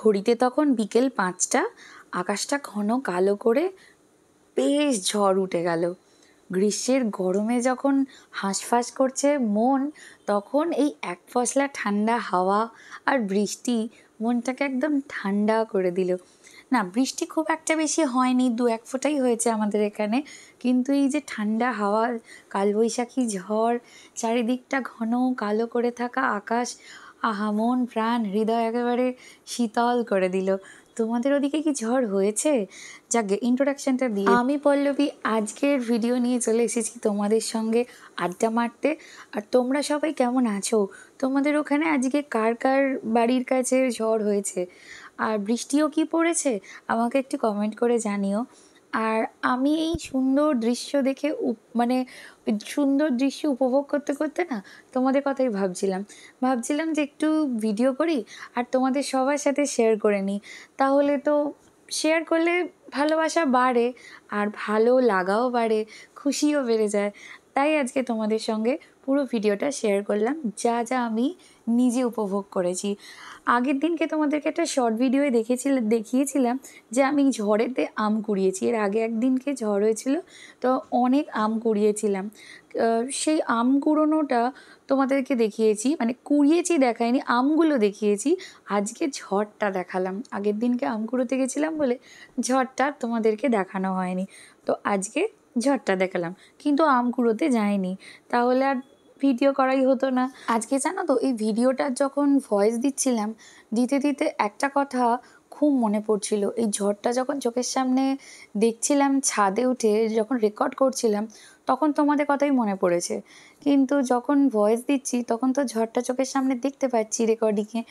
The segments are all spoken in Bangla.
ঘড়িতে তখন বিকেল পাঁচটা আকাশটা ঘন কালো করে বেশ ঝড় উঠে গেল গ্রীষ্মের গরমে যখন হাঁসফাঁস করছে মন তখন এই এক ফসলা ঠান্ডা হাওয়া আর বৃষ্টি মনটাকে একদম ঠান্ডা করে দিল না বৃষ্টি খুব একটা বেশি হয়নি দু এক ফোঁটাই হয়েছে আমাদের এখানে কিন্তু এই যে ঠান্ডা হাওয়া কালবৈশাখী ঝড় চারিদিকটা ঘন কালো করে থাকা আকাশ আহা মন প্রাণ হৃদয় একেবারে শীতল করে দিল তোমাদের ওদিকে কি ঝড় হয়েছে যাকে ইন্ট্রোডাকশনটা দিয়ে আমি পল্লবী আজকের ভিডিও নিয়ে চলে এসেছি তোমাদের সঙ্গে আড্ডা মারতে আর তোমরা সবাই কেমন আছো তোমাদের ওখানে আজকে কার কার বাড়ির কাছে ঝড় হয়েছে আর বৃষ্টিও কি পড়েছে আমাকে একটু কমেন্ট করে জানিও আর আমি এই সুন্দর দৃশ্য দেখে মানে সুন্দর দৃশ্য উপভোগ করতে করতে না তোমাদের কথাই ভাবছিলাম ভাবছিলাম যে একটু ভিডিও করি আর তোমাদের সবার সাথে শেয়ার করে নিই তাহলে তো শেয়ার করলে ভালোবাসা বাড়ে আর ভালো লাগাও বাড়ে খুশিও বেড়ে যায় তাই আজকে তোমাদের সঙ্গে পুরো ভিডিওটা শেয়ার করলাম যা যা আমি নিজে উপভোগ করেছি আগের দিনকে তোমাদেরকে একটা শর্ট ভিডিওয়ে দেখেছিল দেখিয়েছিলাম যে আমি ঝড়েতে আম কুড়িয়েছি এর আগে একদিনকে ঝড় হয়েছিল তো অনেক আম কুড়িয়েছিলাম সেই আম কুড়োনোটা তোমাদেরকে দেখিয়েছি মানে কুড়িয়েছি দেখায়নি আমগুলো দেখিয়েছি আজকে ঝড়টা দেখালাম আগের দিনকে আম কুড়োতে গেছিলাম বলে ঝড়টা তোমাদেরকে দেখানো হয়নি তো আজকে ঝড়টা দেখালাম কিন্তু আম কুড়োতে যায়নি তাহলে আর ভিডিও করাই হতো না আজকে জানো তো এই ভিডিওটার যখন ভয়েস দিচ্ছিলাম দিতে দিতে একটা কথা খুব মনে পড়ছিল এই ঝড়টা যখন চোখের সামনে দেখছিলাম ছাদে উঠে যখন রেকর্ড করছিলাম তখন তোমাদের কথাই মনে পড়েছে কিন্তু যখন ভয়েস দিচ্ছি তখন তো ঝড়টা চোখের সামনে দেখতে পাচ্ছি রেকর্ডিংয়ে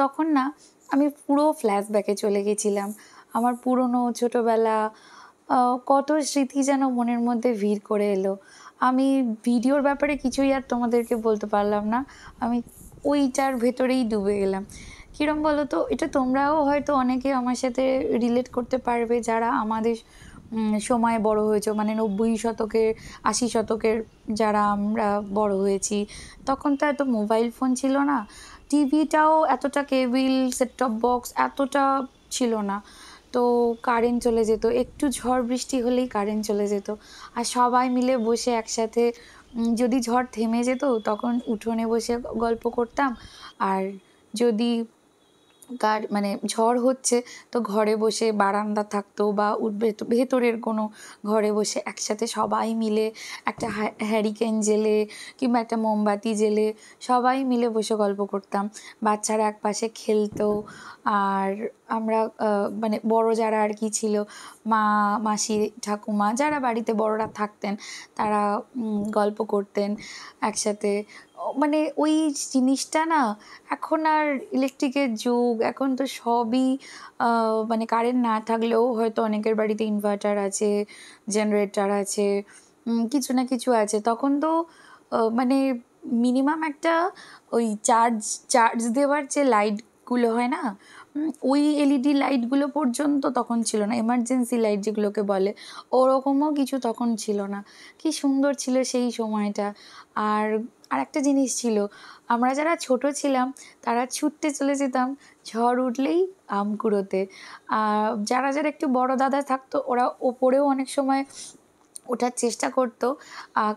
তখন না আমি পুরো ফ্ল্যাশব্যাকে চলে গেছিলাম আমার পুরনো ছোটোবেলা কত স্মৃতি যেন মনের মধ্যে ভিড় করে এলো আমি ভিডিওর ব্যাপারে কিছুই আর তোমাদেরকে বলতে পারলাম না আমি ওইটার ভেতরেই ডুবে গেলাম কীরম বলো তো এটা তোমরাও হয়তো অনেকে আমার সাথে রিলেট করতে পারবে যারা আমাদের সময় বড় হয়েছে মানে নব্বই শতকের আশি শতকের যারা আমরা বড় হয়েছি তখন তো এত মোবাইল ফোন ছিল না টিভিটাও এতটা কেবিল সেট টপ বক্স এতটা ছিল না তো কারেন্ট চলে যেত একটু ঝড় বৃষ্টি হলেই কারেন্ট চলে যেত আর সবাই মিলে বসে একসাথে যদি ঝড় থেমে যেত তখন উঠোনে বসে গল্প করতাম আর যদি কার মানে ঝড় হচ্ছে তো ঘরে বসে বারান্দা থাকতো বা ভেতরের কোনো ঘরে বসে একসাথে সবাই মিলে একটা হ্যারিকেন জেলে কিংবা একটা মোমবাতি জেলে সবাই মিলে বসে গল্প করতাম বাচ্চারা এক পাশে খেলতো আর আমরা মানে বড় যারা আর কি ছিল মা মাসি ঠাকুমা যারা বাড়িতে বড়রা থাকতেন তারা গল্প করতেন একসাথে মানে ওই জিনিসটা না এখন আর ইলেকট্রিকের যুগ এখন তো সবই মানে কারেন্ট না থাকলেও হয়তো অনেকের বাড়িতে ইনভার্টার আছে জেনারেটার আছে কিছু না কিছু আছে তখন তো মানে মিনিমাম একটা ওই চার্জ চার্জ দেওয়ার যে লাইটগুলো হয় না ওই এলইডি লাইটগুলো পর্যন্ত তখন ছিল না এমার্জেন্সি লাইট যেগুলোকে বলে ওরকমও কিছু তখন ছিল না কি সুন্দর ছিল সেই সময়টা আর আর একটা জিনিস ছিল আমরা যারা ছোট ছিলাম তারা ছুটতে চলে যেতাম ঝড় উঠলেই আম কুড়োতে যারা যারা একটু বড় দাদা থাকতো ওরা ওপরেও অনেক সময় ওঠার চেষ্টা করতো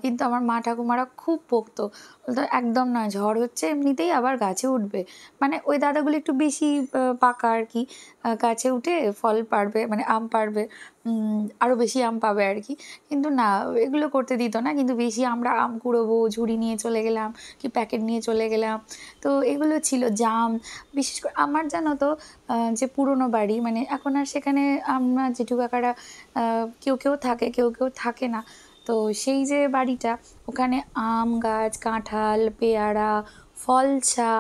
কিন্তু আমার মা ঠাকুমারা খুব বকতো বলতো একদম না ঝড় হচ্ছে এমনিতেই আবার গাছে উঠবে মানে ওই দাদাগুলো একটু বেশি পাকা আর কি গাছে উঠে ফল পারবে মানে আম পারবে আরও বেশি আম পাবে আর কি কিন্তু না এগুলো করতে দিত না কিন্তু বেশি আমরা আম কুড়োবো ঝুড়ি নিয়ে চলে গেলাম কি প্যাকেট নিয়ে চলে গেলাম তো এগুলো ছিল জাম বিশেষ করে আমার জানো তো যে পুরনো বাড়ি মানে এখন আর সেখানে আমরা জেঠু কাকারা কেউ কেউ থাকে কেউ কেউ থাকে না তো সেই যে বাড়িটা ওখানে আম গাছ কাঁঠাল পেয়ারা ফলছা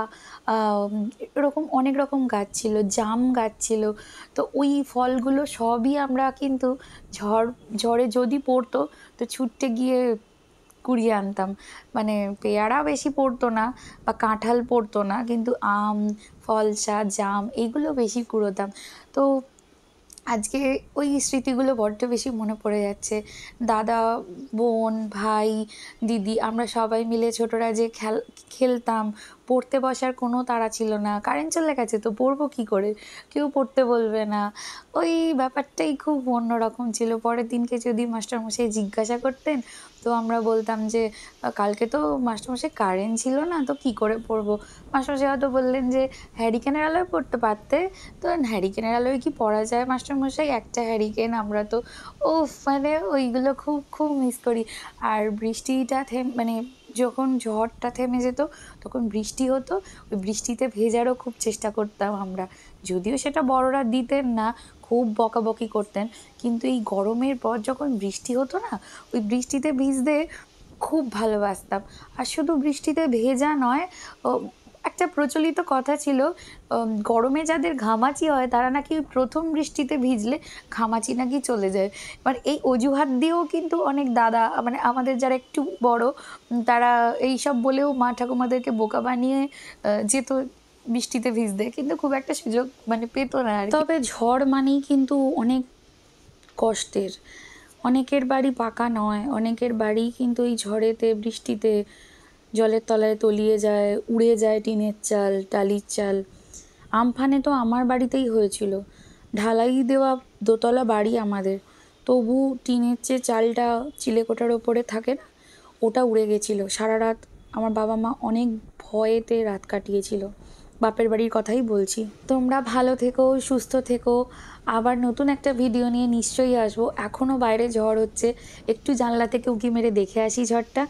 এরকম অনেক রকম গাছ ছিল জাম গাছ ছিল তো ওই ফলগুলো সবই আমরা কিন্তু ঝড় ঝড়ে যদি পড়তো তো ছুটতে গিয়ে কুড়িয়ে আনতাম মানে পেয়ারা বেশি পড়তো না বা কাঁঠাল পড়তো না কিন্তু আম ফলসা জাম এইগুলো বেশি কুড়োতাম তো আজকে ওই স্মৃতিগুলো বড্ড বেশি মনে পড়ে যাচ্ছে দাদা বোন ভাই দিদি আমরা সবাই মিলে ছোটরা যে খেল খেলতাম পড়তে বসার কোনো তাড়া ছিল না কারেন্ট চলে গেছে তো পড়বো কি করে কেউ পড়তে বলবে না ওই ব্যাপারটাই খুব অন্যরকম ছিল পরের দিনকে যদি মাস্টারমশাই জিজ্ঞাসা করতেন তো আমরা বলতাম যে কালকে তো মাস্টারমশাই কারেন্ট ছিল না তো কি করে পড়বো মাস্টারমশাই হয়তো বললেন যে হ্যারিকেনের আলোয় পড়তে পারতে তো হ্যারিকেনের আলোয় কি পড়া যায় মাস্টারমশাই একটা হ্যারিকেন আমরা তো ও মানে ওইগুলো খুব খুব মিস করি আর বৃষ্টিটা থেম মানে যখন ঝড়টা থেমে যেত তখন বৃষ্টি হতো ওই বৃষ্টিতে ভেজারও খুব চেষ্টা করতাম আমরা যদিও সেটা বড়রা দিতেন না খুব বকাবকি করতেন কিন্তু এই গরমের পর যখন বৃষ্টি হতো না ওই বৃষ্টিতে ভিজতে খুব ভালোবাসতাম আর শুধু বৃষ্টিতে ভেজা নয় একটা প্রচলিত কথা ছিল গরমে যাদের ঘামাচি হয় তারা নাকি প্রথম বৃষ্টিতে ভিজলে ঘামাচি নাকি চলে যায় মানে এই অজুহাত দিয়েও কিন্তু অনেক দাদা মানে আমাদের যারা একটু বড় তারা এই সব বলেও মা ঠাকুমাদেরকে বোকা বানিয়ে যেত বৃষ্টিতে ভিজতে কিন্তু খুব একটা সুযোগ মানে পেত না তবে ঝড় মানেই কিন্তু অনেক কষ্টের অনেকের বাড়ি পাকা নয় অনেকের বাড়ি কিন্তু এই ঝড়েতে বৃষ্টিতে জলের তলায় তলিয়ে যায় উড়ে যায় টিনের চাল টালির চাল আমফানে তো আমার বাড়িতেই হয়েছিল ঢালাই দেওয়া দোতলা বাড়ি আমাদের তবু টিনের যে চালটা চিলেকোটার ওপরে থাকে না ওটা উড়ে গেছিল সারা রাত আমার বাবা মা অনেক ভয়েতে রাত কাটিয়েছিল বাপের বাড়ির কথাই বলছি তোমরা ভালো থেকো সুস্থ থেকো আবার নতুন একটা ভিডিও নিয়ে নিশ্চয়ই আসবো এখনও বাইরে ঝড় হচ্ছে একটু জানলা থেকে উঁকি মেরে দেখে আসি ঝড়টা